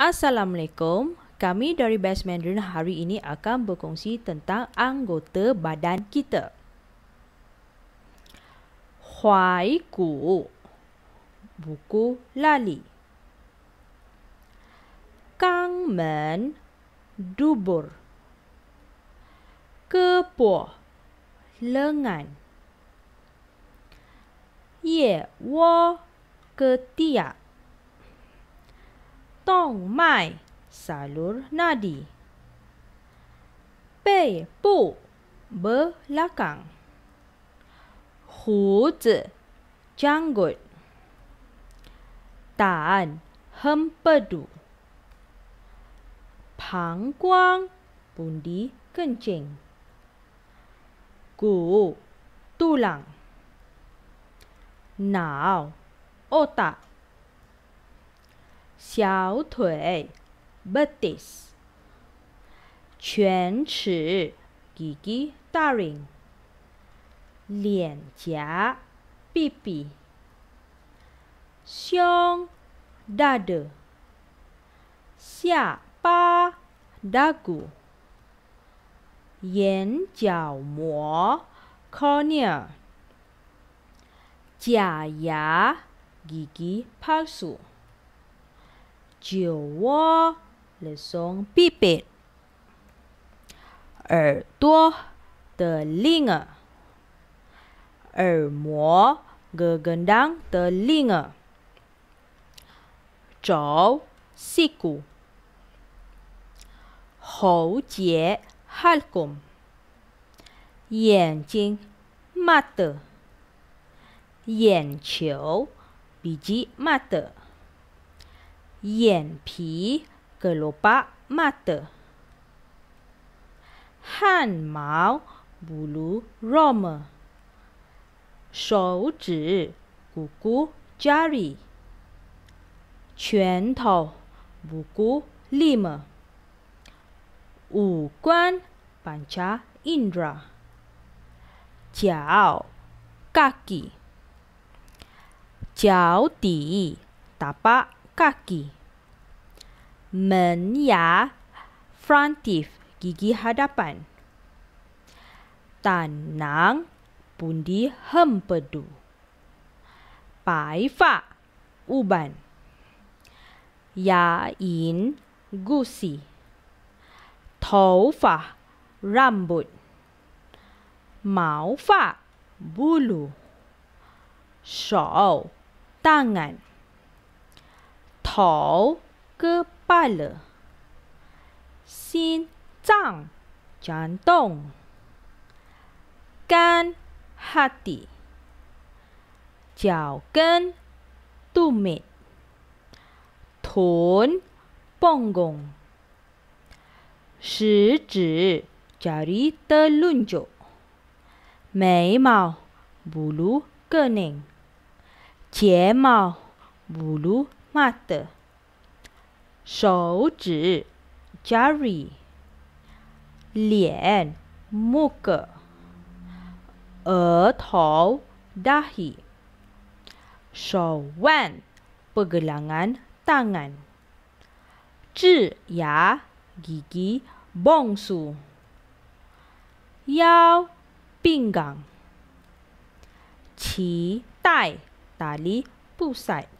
Assalamualaikum. Kami dari Best Mandarin hari ini akan berkongsi tentang anggota badan kita. Huai gu, buku lali. Gang men, dubur. Kepo, lengan. Ye wo, ketiak potong mai salur nadi. pe pu belakang. Huz janggut. Tan hempedu. Pangguang pundi kencing. Gu tulang. Nau otak. 小腿，bodice，犬齿，gigi darling，脸颊 b i p p i 胸，dado，下巴，dagu，眼角膜，cornea，假牙，gigi p a s u 酒窝 là sống bi bệt Ở đua tờ linh ở Ở mùa gờ gần đăng tờ linh ở Chỗ xì cụ Hậu chế hát cùng Yên chinh mắt tờ Yên chiếu bị mắt 眼皮 kelopak mata. 汗毛 bulu roma. 手指 kuku jari. 拳头 buku lima. 五官 panca indra. 脚 kaki. 脚底 tapak kaki. Men ya frontif gigi hadapan. Tanang pundi hempedu. Pai fa uban. Ya in gusi. Tau rambut. Mau bulu. Shou tangan. 头、kepala。心脏、颤动。肝、hati。脚跟、tumit。臀、punggung。食指、jari telunjuk。眉毛、bulu kening。睫毛、bulu mata. Shou zhi, jari. Lian, muka. E tou, dahi. Shou wan, pergelangan tangan. Zhi ya, gigi bongsu. Yao, pinggang. Qi tai, tali pusat.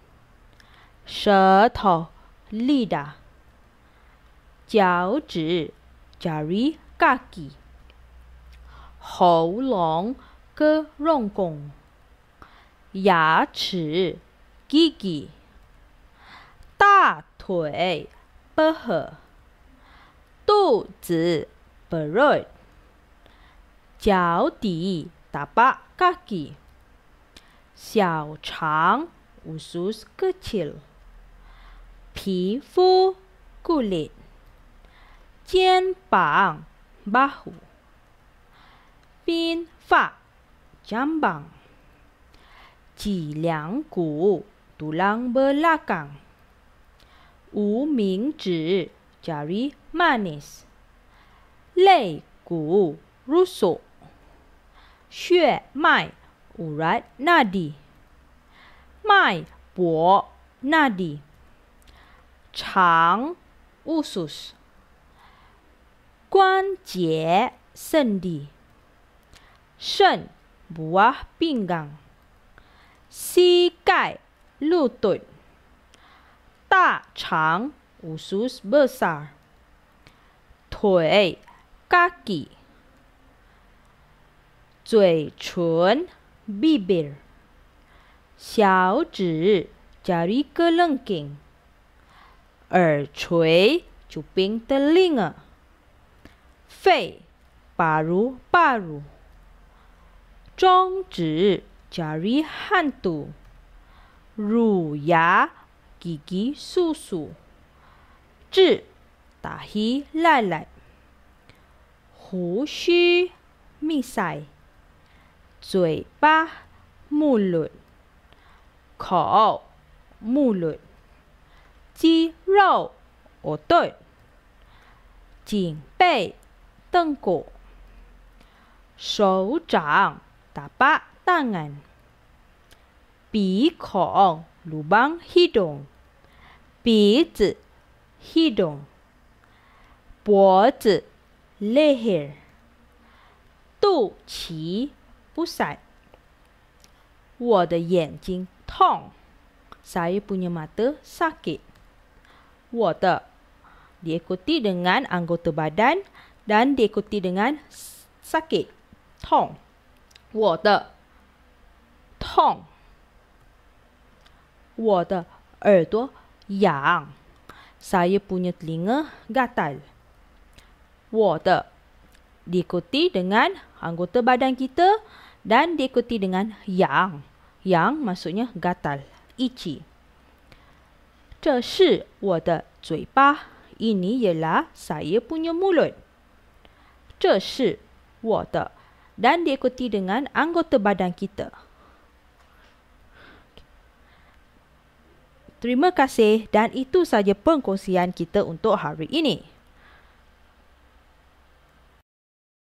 舌头 l i d 脚趾，jari kaki。喉咙，ke rongkong。牙齿，gigi。大腿，betul。肚子，beroi。脚底，tapak kaki。小肠，usus kecil。皮肤、骨力、肩膀、bahu、鬓发、肩膀、脊梁骨、tulang belakang、无名指、jari manis、肋骨、rusuk、血脉、urat nadi、脉搏、nadi。Ur 肠 usus，关节 sendi，肾 buah pinggang，膝盖 lutut，大肠 usus besar，腿 kaki，嘴唇 bibir，小指 jari kelengking。Ber, 耳垂就冰得冷啊，肺把如把乳，中指加里汉度，乳牙叽叽簌簌，至打起来来，胡须密塞，嘴巴木轮，口木轮。Cổ 肌肉，哦对，颈背、凳骨，手掌，tapak tangan，鼻孔，lubang hidung，鼻子，hidung，脖子，leher，肚脐，pusat，我的眼睛痛。saya punya mata sakit. water. Diikuti dengan anggota badan dan diikuti dengan sakit. Tong. Water. Tong. Wada erduo eh, yang. Saya punya telinga gatal. Water, Diikuti dengan anggota badan kita dan diikuti dengan yang. Yang maksudnya gatal. Ichi. 这是我的嘴巴。Ini ialah saya punya mulut. 这是我的 dan diikuti dengan anggota badan kita. Terima kasih dan itu saja pengkongsian kita untuk hari ini.